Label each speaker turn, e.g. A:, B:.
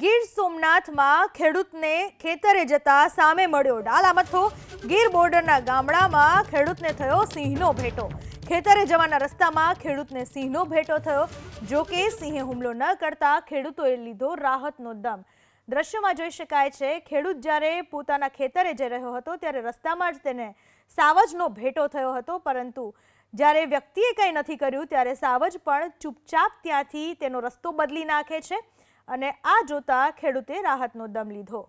A: ગીર સોમનાથમાં ખેડૂતને ખેતરે જતા સામે મળ્યો ડાલામથો ગીર બોર્ડરના ગામડામાં ખેડૂતને થયો સિંહનો ભેટો ખેતરે જવાના રસ્તામાં ખેડૂતને સિંહનો ભેટો થયો જો કે સિંહે હુમલો ન કરતા ખેડૂતોએ લીધો રાહતનો દમ દ્રશ્યમાં જોઈ શકાય છે ખેડૂત જ્યારે પોતાના ખેતરે જઈ રહ્યો હતો ત્યારે રસ્તામાં જ તેને સાવજનો ભેટો થયો હતો પરંતુ જ્યારે વ્યક્તિએ કંઈ નથી કર્યું ત્યારે સાવજ પણ ચૂપચાપ ત્યાંથી તેનો રસ્તો બદલી નાખે છે અને આ જોતા ખેડૂતે રાહતનો દમ લીધો